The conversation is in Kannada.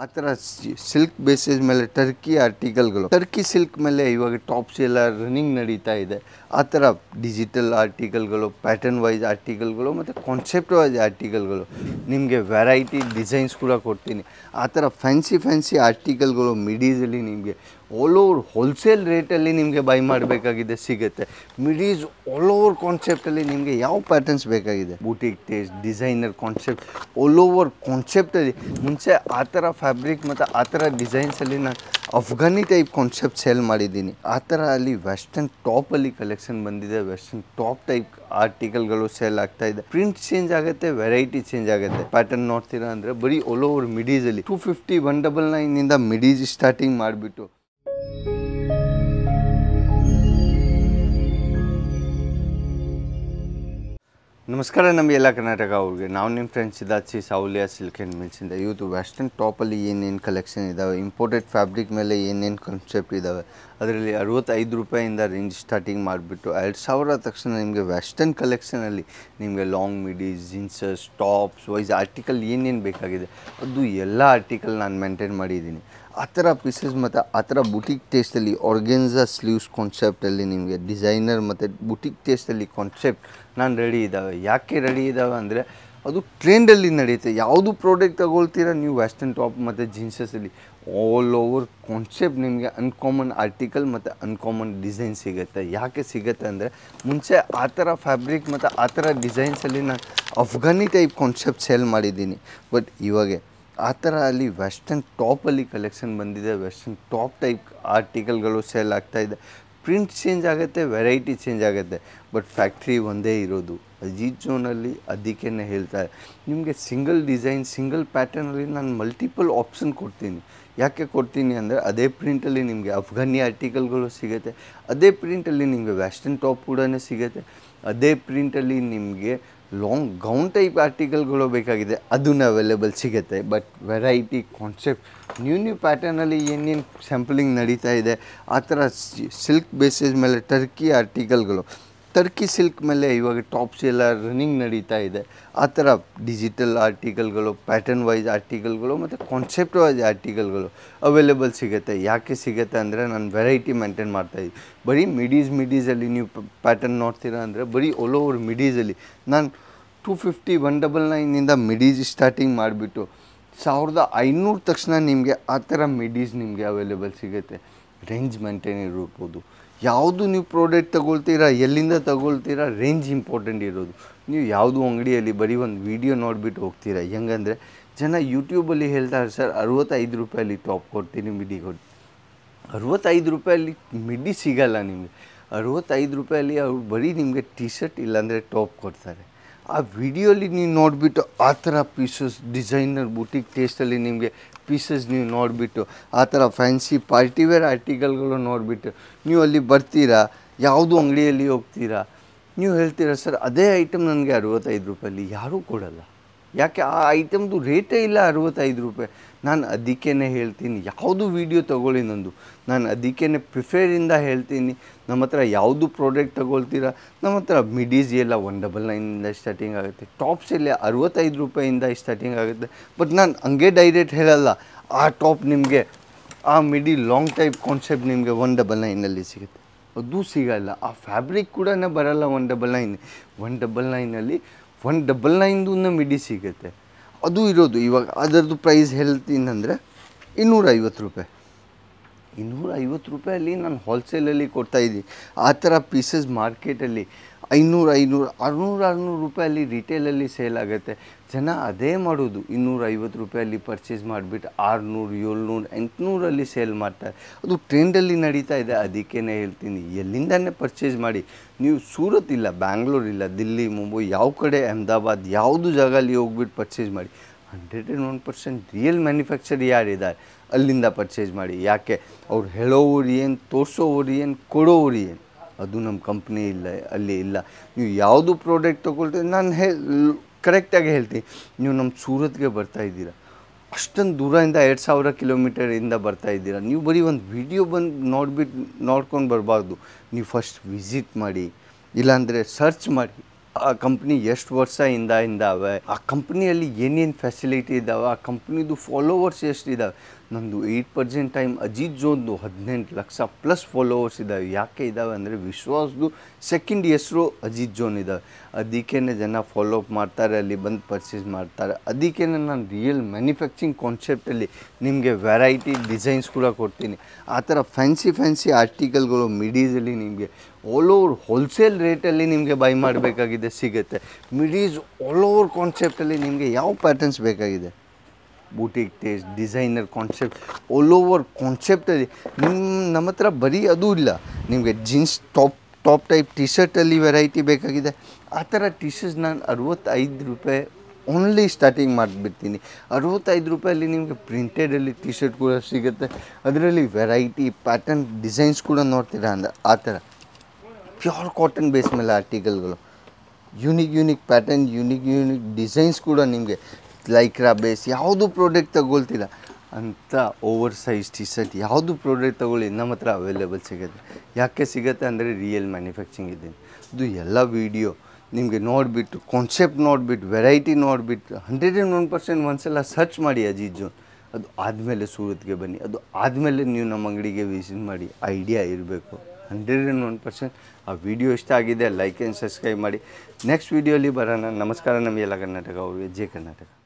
ಆ ಥರ ಸಿಲ್ಕ್ ಬೇಸಿಸ್ ಮೇಲೆ ಟರ್ಕಿ ಆರ್ಟಿಕಲ್ಗಳು ಟರ್ಕಿ ಸಿಲ್ಕ್ ಮೇಲೆ ಇವಾಗ ಟಾಪ್ಸ್ ಎಲ್ಲ ರನ್ನಿಂಗ್ ನಡೀತಾ ಇದೆ ಆ ಥರ ಡಿಜಿಟಲ್ ಆರ್ಟಿಕಲ್ಗಳು ಪ್ಯಾಟರ್ನ್ ವೈಸ್ ಆರ್ಟಿಕಲ್ಗಳು ಮತ್ತು ಕಾನ್ಸೆಪ್ಟ್ ವೈಸ್ ಆರ್ಟಿಕಲ್ಗಳು ನಿಮಗೆ ವೆರೈಟಿ ಡಿಸೈನ್ಸ್ ಕೂಡ ಕೊಡ್ತೀನಿ ಆ ಥರ ಫ್ಯಾನ್ಸಿ ಫ್ಯಾನ್ಸಿ ಆರ್ಟಿಕಲ್ಗಳು ಮಿಡೀಸಲ್ಲಿ ನಿಮಗೆ ಆಲ್ ಓವರ್ ಹೋಲ್ಸೇಲ್ ರೇಟಲ್ಲಿ ನಿಮಗೆ ಬೈ ಮಾಡಬೇಕಾಗಿದೆ ಸಿಗುತ್ತೆ ಮಿಡೀಸ್ ಆಲ್ ಓವರ್ ಕಾನ್ಸೆಪ್ಟಲ್ಲಿ ನಿಮಗೆ ಯಾವ ಪ್ಯಾಟರ್ನ್ಸ್ ಬೇಕಾಗಿದೆ boutique taste designer concept all over ಕಾನ್ಸೆಪ್ಟಲ್ಲಿ ಮುಂಚೆ ಆ ಥರ ಫ್ಯಾಬ್ರಿಕ್ ಮತ್ತು ಆ ಥರ ಡಿಸೈನ್ಸಲ್ಲಿ ನಾನು ಅಫ್ಘಾನಿ ಟೈಪ್ ಕಾನ್ಸೆಪ್ಟ್ ಸೇಲ್ ಮಾಡಿದ್ದೀನಿ ಆ ಥರ ಅಲ್ಲಿ ವೆಸ್ಟರ್ನ್ ಟಾಪಲ್ಲಿ ಕಲೆಕ್ಷನ್ ಬಂದಿದೆ ವೆಸ್ಟರ್ನ್ ಟಾಪ್ ಟೈಪ್ ಆರ್ಟಿಕಲ್ಗಳು ಸೇಲ್ ಆಗ್ತಾ ಇದೆ ಪ್ರಿಂಟ್ ಚೇಂಜ್ ಆಗುತ್ತೆ ವೆರೈಟಿ ಚೇಂಜ್ ಆಗುತ್ತೆ ಪ್ಯಾಟರ್ನ್ ನೋಡ್ತೀರಾ ಅಂದರೆ ಬರೀ ಆಲ್ ಓವರ್ ಮಿಡೀಸಲ್ಲಿ ಟೂ ಫಿಫ್ಟಿ ಒನ್ ಡಬಲ್ ನೈನಿಂದ ಮಿಡೀಸ್ ಸ್ಟಾರ್ಟಿಂಗ್ ಮಾಡಿಬಿಟ್ಟು ನಮಸ್ಕಾರ ನಮ್ಮ ಎಲ್ಲ ಕರ್ನಾಟಕ ಅವ್ರಿಗೆ ನಾವು ನಿಮ್ಮ ಫ್ರೆಂಡ್ಸ್ ಇದಾಚಿ ಸೌಲಿಯಾ ಸಿಲ್ಕ್ ಆ್ಯಂಡ್ ಮಿಲ್ಸಿಂದ ಇವತ್ತು ವೆಸ್ಟರ್ನ್ ಟಾಪಲ್ಲಿ ಏನೇನು ಕಲೆಕ್ಷನ್ ಇದ್ದಾವೆ ಇಂಪೋರ್ಟೆಡ್ ಫ್ಯಾಬ್ರಿಕ್ ಮೇಲೆ ಏನೇನು ಕಾನ್ಸೆಪ್ಟ್ ಇದ್ದಾವೆ ಅದರಲ್ಲಿ ಅರುವತ್ತೈದು ರೂಪಾಯಿಂದ ರೇಂಜ್ ಸ್ಟಾರ್ಟಿಂಗ್ ಮಾಡಿಬಿಟ್ಟು ಎರಡು ಸಾವಿರ ತಕ್ಷಣ ನಿಮಗೆ ವೆಸ್ಟರ್ನ್ ಕಲೆಕ್ಷನಲ್ಲಿ ನಿಮಗೆ ಲಾಂಗ್ ಮಿಡಿ ಜೀನ್ಸಸ್ ಟಾಪ್ಸ್ ವೈಸ್ ಆರ್ಟಿಕಲ್ ಏನೇನು ಬೇಕಾಗಿದೆ ಅದು ಎಲ್ಲ ಆರ್ಟಿಕಲ್ ನಾನು ಮೇಂಟೈನ್ ಮಾಡಿದ್ದೀನಿ ಆ ಥರ ಪೀಸಸ್ ಮತ್ತು ಆ ಥರ ಬುಟಿಕ್ ಟೇಸ್ಟಲ್ಲಿ ಆರ್ಗೆನ್ಸಾ ಸ್ಲೀವ್ಸ್ ಕಾನ್ಸೆಪ್ಟಲ್ಲಿ ನಿಮಗೆ ಡಿಸೈನರ್ ಮತ್ತು ಬುಟಿಕ್ ಟೇಸ್ಟಲ್ಲಿ ಕಾನ್ಸೆಪ್ಟ್ ನಾನು ರೆಡಿ ಇದ್ದಾವೆ ಯಾಕೆ ರೆಡಿ ಇದ್ದಾವೆ ಅಂದರೆ ಅದು ಟ್ರೆಂಡಲ್ಲಿ ನಡೆಯುತ್ತೆ ಯಾವುದು ಪ್ರಾಡಕ್ಟ್ ತಗೊಳ್ತೀರಾ ನೀವು ವೆಸ್ಟರ್ನ್ ಟಾಪ್ ಮತ್ತು ಜೀನ್ಸಸಲ್ಲಿ ಆಲ್ ಓವರ್ ಕಾನ್ಸೆಪ್ಟ್ ನಿಮಗೆ ಅನ್ಕಾಮನ್ ಆರ್ಟಿಕಲ್ ಮತ್ತು ಅನ್ಕಾಮನ್ ಡಿಸೈನ್ ಸಿಗುತ್ತೆ ಯಾಕೆ ಸಿಗುತ್ತೆ ಅಂದರೆ ಮುಂಚೆ ಆ ಥರ ಫ್ಯಾಬ್ರಿಕ್ ಮತ್ತು ಆ ಥರ ಡಿಸೈನ್ಸಲ್ಲಿ ನಾನು ಅಫ್ಘಾನಿ ಟೈಪ್ ಕಾನ್ಸೆಪ್ಟ್ ಸೇಲ್ ಮಾಡಿದ್ದೀನಿ ಬಟ್ ಇವಾಗೆ ಆ ಥರ ಅಲ್ಲಿ ವೆಸ್ಟರ್ನ್ ಟಾಪಲ್ಲಿ ಕಲೆಕ್ಷನ್ ಬಂದಿದೆ ವೆಸ್ಟರ್ನ್ ಟಾಪ್ ಟೈಪ್ ಆರ್ಟಿಕಲ್ಗಳು ಸೇಲ್ ಇದೆ ಪ್ರಿಂಟ್ ಚೇಂಜ್ ಆಗುತ್ತೆ ವೆರೈಟಿ ಚೇಂಜ್ ಆಗುತ್ತೆ ಬಟ್ ಫ್ಯಾಕ್ಟ್ರಿ ಒಂದೇ ಇರೋದು ಅಜೀತ್ ಜೋನಲ್ಲಿ ಅದಕ್ಕೇ ಹೇಳ್ತಾರೆ ನಿಮಗೆ ಸಿಂಗಲ್ ಡಿಸೈನ್ ಸಿಂಗಲ್ ಪ್ಯಾಟರ್ನಲ್ಲಿ ನಾನು ಮಲ್ಟಿಪಲ್ ಆಪ್ಷನ್ ಕೊಡ್ತೀನಿ ಯಾಕೆ ಕೊಡ್ತೀನಿ ಅಂದರೆ ಅದೇ ಪ್ರಿಂಟಲ್ಲಿ ನಿಮಗೆ ಅಫ್ಘಾನಿ ಆರ್ಟಿಕಲ್ಗಳು ಸಿಗುತ್ತೆ ಅದೇ ಪ್ರಿಂಟಲ್ಲಿ ನಿಮಗೆ ವೆಸ್ಟರ್ನ್ ಟಾಪ್ ಕೂಡ ಸಿಗುತ್ತೆ ಅದೇ ಪ್ರಿಂಟಲ್ಲಿ ನಿಮಗೆ ಲಾಂಗ್ ಗೌನ್ ಟೈಪ್ ಆರ್ಟಿಕಲ್ಗಳು ಬೇಕಾಗಿದೆ ಅದನ್ನು ಅವೈಲೇಬಲ್ ಸಿಗುತ್ತೆ but variety concept new new ಪ್ಯಾಟರ್ನಲ್ಲಿ ಏನೇನು ಸ್ಯಾಂಪಲಿಂಗ್ ನಡೀತಾ ಇದೆ ಆ ಥರ ಸಿಲ್ಕ್ ಬೇಸಿಸ್ ಮೇಲೆ ಟರ್ಕಿ ಆರ್ಟಿಕಲ್ಗಳು ಟರ್ಕಿ ಸಿಲ್ಕ್ ಮೇಲೆ ಇವಾಗ ಟಾಪ್ಸ್ ಎಲ್ಲ ರನ್ನಿಂಗ್ ನಡೀತಾ ಇದೆ ಆ ಥರ ಡಿಜಿಟಲ್ ಆರ್ಟಿಕಲ್ಗಳು ಪ್ಯಾಟರ್ನ್ ವೈಸ್ ಆರ್ಟಿಕಲ್ಗಳು ಮತ್ತು ಕಾನ್ಸೆಪ್ಟ್ ವೈಸ್ ಆರ್ಟಿಕಲ್ಗಳು ಅವೈಲೇಬಲ್ ಸಿಗುತ್ತೆ ಯಾಕೆ ಸಿಗುತ್ತೆ ಅಂದರೆ ನಾನು ವೆರೈಟಿ ಮೇಂಟೈನ್ ಮಾಡ್ತಾಯಿದ್ದೀನಿ ಬರೀ ಮಿಡೀಸ್ ಮಿಡೀಸಲ್ಲಿ ನೀವು ಪ್ಯಾಟರ್ನ್ ನೋಡ್ತೀರಾ ಅಂದರೆ ಬರೀ ಆಲ್ ಓವರ್ ಮಿಡೀಸಲ್ಲಿ ನಾನು ಟೂ ಫಿಫ್ಟಿ ಒನ್ ಡಬಲ್ ನೈನಿಂದ ಮಿಡೀಸ್ ಸ್ಟಾರ್ಟಿಂಗ್ ಮಾಡಿಬಿಟ್ಟು ಸಾವಿರದ ಐನೂರು ತಕ್ಷಣ ನಿಮಗೆ ಆ ಥರ ಮಿಡೀಸ್ ನಿಮಗೆ ಅವೈಲೇಬಲ್ ಸಿಗುತ್ತೆ ರೇಂಜ್ ಮೇಂಟೈನ್ ಇರ್ಬೋದು ಯಾವುದು ನೀವು ಪ್ರಾಡಕ್ಟ್ ತಗೊಳ್ತೀರಾ ಎಲ್ಲಿಂದ ತಗೊಳ್ತೀರಾ ರೇಂಜ್ ಇಂಪಾರ್ಟೆಂಟ್ ಇರೋದು ನೀವು ಯಾವುದು ಅಂಗಡಿಯಲ್ಲಿ ಬರೀ ಒಂದು ವೀಡಿಯೋ ನೋಡಿಬಿಟ್ಟು ಹೋಗ್ತೀರಾ ಹೆಂಗಂದರೆ ಜನ ಯೂಟ್ಯೂಬಲ್ಲಿ ಹೇಳ್ತಾರೆ ಸರ್ ಅರುವತ್ತೈದು ರೂಪಾಯಲ್ಲಿ ಟಾಪ್ ಕೊಡ್ತೀನಿ ಮಿಡಿ ಕೊಡ್ತೀನಿ ಅರುವತ್ತೈದು ರೂಪಾಯಲ್ಲಿ ಮಿಡಿ ಸಿಗಲ್ಲ ನಿಮಗೆ ಅರುವತ್ತೈದು ರೂಪಾಯಲ್ಲಿ ಅವ್ರು ಬರೀ ನಿಮಗೆ ಟಿ ಶರ್ಟ್ ಇಲ್ಲಾಂದರೆ ಟಾಪ್ ಕೊಡ್ತಾರೆ ಆ ವಿಡಿಯೋಲಿ ನೀವು ನೋಡಿಬಿಟ್ಟು ಆ ಥರ ಪೀಸಸ್ ಡಿಸೈನರ್ ಬೂಟಿಕ್ ಟೇಸ್ಟಲ್ಲಿ ನಿಮಗೆ ಪೀಸಸ್ ನೀವು ನೋಡಿಬಿಟ್ಟು ಆ ಥರ ಫ್ಯಾನ್ಸಿ ಪಾರ್ಟಿವೇರ್ ಆರ್ಟಿಕಲ್ಗಳು ನೋಡಿಬಿಟ್ಟು ನೀವು ಅಲ್ಲಿ ಬರ್ತೀರಾ ಯಾವುದು ಅಂಗಡಿಯಲ್ಲಿ ಹೋಗ್ತೀರಾ ನೀವು ಹೇಳ್ತೀರಾ ಸರ್ ಅದೇ ಐಟಮ್ ನನಗೆ ಅರವತ್ತೈದು ರೂಪಾಯಲ್ಲಿ ಯಾರೂ ಕೊಡಲ್ಲ ಯಾಕೆ ಆ ಐಟಮ್ದು ರೇಟೇ ಇಲ್ಲ ಅರವತ್ತೈದು ರೂಪಾಯಿ ನಾನು ಅದಕ್ಕೇ ಹೇಳ್ತೀನಿ ಯಾವುದು ವೀಡಿಯೋ ತೊಗೊಳ್ಳಿ ನಂದು ನಾನು ಅದಕ್ಕೇ ಪ್ರಿಫೇರಿಂದ ಹೇಳ್ತೀನಿ ನಮ್ಮ ಹತ್ರ ಯಾವುದು ಪ್ರಾಡಕ್ಟ್ ತಗೊಳ್ತೀರಾ ನಮ್ಮ ಹತ್ರ ಮಿಡೀಸ್ ಎಲ್ಲ ಒನ್ ಡಬಲ್ ನೈನಿಂದ ಸ್ಟಾರ್ಟಿಂಗ್ ಆಗುತ್ತೆ ಟಾಪ್ಸ್ ಎಲ್ಲ ಅರವತ್ತೈದು ರೂಪಾಯಿಂದ ಸ್ಟಾರ್ಟಿಂಗ್ ಆಗುತ್ತೆ ಬಟ್ ನಾನು ಹಂಗೆ ಡೈರೆಕ್ಟ್ ಹೇಳಲ್ಲ ಆ ಟಾಪ್ ನಿಮಗೆ ಆ ಮಿಡಿ ಲಾಂಗ್ ಟೈಪ್ ಕಾನ್ಸೆಪ್ಟ್ ನಿಮಗೆ ಒನ್ ಡಬಲ್ ನೈನಲ್ಲಿ ಸಿಗುತ್ತೆ ಅದು ಸಿಗಲ್ಲ ಆ ಫ್ಯಾಬ್ರಿಕ್ ಕೂಡ ಬರಲ್ಲ one double nine one double ನೈನಲ್ಲಿ ಒನ್ ಡಬಲ್ ನೈನ್ದು ಮಿಡಿ ಸಿಗುತ್ತೆ ಅದು ಇರೋದು ಇವಾಗ ಅದರದ್ದು ಪ್ರೈಸ್ ಹೇಳ್ತೀನಿ ಹೇಳ್ತೀನಂದರೆ ಇನ್ನೂರೈವತ್ತು ರೂಪಾಯಿ ಇನ್ನೂರೈವತ್ತು ರೂಪಾಯಲ್ಲಿ ನಾನು ಹೋಲ್ಸೇಲಲ್ಲಿ ಕೊಡ್ತಾಯಿದ್ದೀನಿ ಆ ಥರ ಪೀಸಸ್ ಮಾರ್ಕೆಟಲ್ಲಿ ಐನೂರು ಐನೂರು ಆರುನೂರು ಆರುನೂರು ರೂಪಾಯಲ್ಲಿ ರಿಟೇಲಲ್ಲಿ ಸೇಲ್ ಆಗುತ್ತೆ ಜನ ಅದೇ ಮಾಡೋದು ಇನ್ನೂರೈವತ್ತು ರೂಪಾಯಲ್ಲಿ ಪರ್ಚೇಸ್ ಮಾಡಿಬಿಟ್ಟು ಆರುನೂರು ಏಳ್ನೂರು ಎಂಟುನೂರಲ್ಲಿ ಸೇಲ್ ಮಾಡ್ತಾರೆ ಅದು ಟ್ರೆಂಡಲ್ಲಿ ನಡೀತಾ ಇದೆ ಅದಕ್ಕೇ ಹೇಳ್ತೀನಿ ಎಲ್ಲಿಂದನೇ ಪರ್ಚೇಸ್ ಮಾಡಿ ನೀವು ಸೂರತ್ ಇಲ್ಲ ಬ್ಯಾಂಗ್ಳೂರ್ ಇಲ್ಲ ದಿಲ್ಲಿ ಮುಂಬೈ ಯಾವ ಕಡೆ ಅಹಮದಾಬಾದ್ ಯಾವುದು ಜಾಗಲ್ಲಿ ಹೋಗ್ಬಿಟ್ಟು ಪರ್ಚೇಸ್ ಮಾಡಿ hundred and one percent real manufacturer ಯಾರಿದ್ದಾರೆ ಅಲ್ಲಿಂದ ಪರ್ಚೇಸ್ ಮಾಡಿ ಯಾಕೆ ಅವ್ರು ಹೇಳೋವ್ರು ಏನು ತೋರಿಸೋವ್ರು ಏನು ಕೊಡೋವ್ರು ಏನು ಅದು ನಮ್ಮ ಕಂಪ್ನಿ ಇಲ್ಲ ಅಲ್ಲಿ ಇಲ್ಲ ನೀವು ಯಾವುದು ಪ್ರಾಡಕ್ಟ್ ತೊಗೊಳ್ತೀವಿ ನಾನು ಹೇ ಕರೆಕ್ಟಾಗಿ ಹೇಳ್ತೀನಿ ನೀವು ನಮ್ಮ ಸೂರತ್ಗೆ ಬರ್ತಾ ಇದ್ದೀರಾ ಅಷ್ಟೊಂದು ದೂರದಿಂದ ಎರಡು ಸಾವಿರ ಕಿಲೋಮೀಟರಿಂದ ಬರ್ತಾ ಇದ್ದೀರಾ ನೀವು ಬರೀ ಒಂದು ವಿಡಿಯೋ ಬಂದು ನೋಡ್ಬಿಟ್ಟು ನೋಡ್ಕೊಂಡು ಬರಬಾರ್ದು ನೀವು ಫಸ್ಟ್ ವಿಸಿಟ್ ಮಾಡಿ ಇಲ್ಲಾಂದರೆ ಸರ್ಚ್ ಮಾಡಿ ಆ ಕಂಪ್ನಿ ಎಷ್ಟು ವರ್ಷ ಇಂದ ಇದ್ದಾವೆ ಆ ಕಂಪ್ನಿಯಲ್ಲಿ ಏನೇನು ಫೆಸಿಲಿಟಿ ಇದ್ದಾವೆ ಆ ಕಂಪ್ನಿದು ಫಾಲೋವರ್ಸ್ ಎಷ್ಟಿದ್ದಾವೆ ನಂದು ಏಯ್ಟ್ ಪರ್ಸೆಂಟ್ ಟೈಮ್ ಅಜಿತ್ ಜೋನ್ದು ಹದಿನೆಂಟು ಲಕ್ಷ ಪ್ಲಸ್ ಫಾಲೋವರ್ಸ್ ಇದ್ದಾವೆ ಯಾಕೆ ಇದ್ದಾವೆ ಅಂದರೆ ವಿಶ್ವಾಸ್ದು ಸೆಕೆಂಡ್ ಹೆಸರು ಅಜಿತ್ ಜೋನ್ ಇದ್ದಾವೆ ಅದಕ್ಕೇ ಜನ ಫಾಲೋಅಪ್ ಮಾಡ್ತಾರೆ ಅಲ್ಲಿ ಬಂದು ಪರ್ಚೇಸ್ ಮಾಡ್ತಾರೆ ಅದಕ್ಕೇ ನಾನು ರಿಯಲ್ ಮ್ಯಾನುಫ್ಯಾಕ್ಚರಿಂಗ್ ಕಾನ್ಸೆಪ್ಟಲ್ಲಿ ನಿಮಗೆ ವೆರೈಟಿ ಡಿಸೈನ್ಸ್ ಕೂಡ ಕೊಡ್ತೀನಿ ಆ ಥರ ಫ್ಯಾನ್ಸಿ ಫ್ಯಾನ್ಸಿ ಆರ್ಟಿಕಲ್ಗಳು ಮಿಡೀಸಲ್ಲಿ ನಿಮಗೆ ಆಲ್ ಓವರ್ ಹೋಲ್ಸೇಲ್ ರೇಟಲ್ಲಿ ನಿಮಗೆ ಬೈ ಮಾಡಬೇಕಾಗಿದೆ ಸಿಗುತ್ತೆ ಮಿಡೀಸ್ ಆಲ್ ಓವರ್ ಕಾನ್ಸೆಪ್ಟಲ್ಲಿ ನಿಮಗೆ ಯಾವ ಪ್ಯಾಟರ್ನ್ಸ್ ಬೇಕಾಗಿದೆ boutique taste designer concept all over ಕಾನ್ಸೆಪ್ಟಲ್ಲಿ ನಿಮ್ಮ ನಮ್ಮ ಹತ್ರ ಬರೀ ಅದು ಇಲ್ಲ ನಿಮಗೆ jeans top top type T ಶರ್ಟಲ್ಲಿ ವೆರೈಟಿ ಬೇಕಾಗಿದೆ ಆ ಥರ ಟಿ ಶರ್ಟ್ಸ್ ನಾನು ಅರವತ್ತೈದು ರೂಪಾಯಿ ಓನ್ಲಿ ಸ್ಟಾರ್ಟಿಂಗ್ ಮಾಡಿಬಿಡ್ತೀನಿ ಅರವತ್ತೈದು ರೂಪಾಯಲ್ಲಿ ನಿಮಗೆ ಪ್ರಿಂಟೆಡಲ್ಲಿ ಟಿ ಶರ್ಟ್ ಕೂಡ ಸಿಗುತ್ತೆ ಅದರಲ್ಲಿ ವೆರೈಟಿ ಪ್ಯಾಟರ್ನ್ ಡಿಸೈನ್ಸ್ ಕೂಡ ನೋಡ್ತೀರಾ ಅಂದ ಆ ಥರ ಪ್ಯೂರ್ ಕಾಟನ್ ಬೇಸ್ ಮೇಲೆ ಆರ್ಟಿಕಲ್ಗಳು unique unique pattern unique unique designs ಕೂಡ ನಿಮಗೆ ಲೈಕ್ರಾ ಬೇಸ್ ಯಾವುದು ಪ್ರಾಡಕ್ಟ್ ತಗೊಳ್ತಿಲ್ಲ ಅಂತ ಓವರ್ ಸೈಜ್ ಟಿ ಶರ್ಟ್ ಯಾವುದು ಪ್ರಾಡಕ್ಟ್ ತಗೊಳ್ಳಿ ನಮ್ಮ ಹತ್ರ ಅವೈಲೇಬಲ್ ಸಿಗುತ್ತೆ ಯಾಕೆ ಸಿಗುತ್ತೆ ಅಂದರೆ ರಿಯಲ್ ಮ್ಯಾನುಫ್ಯಾಕ್ಚರಿಂಗ್ ಇದೆ ಅದು ಎಲ್ಲ ವೀಡಿಯೋ ನಿಮಗೆ ನೋಡಿಬಿಟ್ಟು ಕಾನ್ಸೆಪ್ಟ್ ನೋಡಿಬಿಟ್ಟು ವೆರೈಟಿ ನೋಡಿಬಿಟ್ಟು ಹಂಡ್ರೆಡ್ ಆ್ಯಂಡ್ ಒನ್ ಪರ್ಸೆಂಟ್ ಒಂದ್ಸಲ ಸರ್ಚ್ ಮಾಡಿ ಅಜಿಜು ಅದು ಆದಮೇಲೆ ಸೂರತ್ಗೆ ಬನ್ನಿ ಅದು ಆದಮೇಲೆ ನೀವು ನಮ್ಮ ಅಂಗಡಿಗೆ ವಿಸಿಟ್ ಮಾಡಿ ಐಡಿಯಾ ಇರಬೇಕು ಹಂಡ್ರೆಡ್ ಆ್ಯಂಡ್ ಒನ್ ಪರ್ಸೆಂಟ್ ಆ ವಿಡಿಯೋ ಇಷ್ಟ ಆಗಿದೆ ಲೈಕ್ ಆ್ಯಂಡ್ ಸಬ್ಸ್ಕ್ರೈಬ್ ಮಾಡಿ ನೆಕ್ಸ್ಟ್ ವೀಡಿಯೋಲಿ ಬರೋಣ ನಮಸ್ಕಾರ ನಮಗೆಲ್ಲ ಕರ್ನಾಟಕ ಅವ್ರಿಗೆ ಜೆ ಕರ್ನಾಟಕ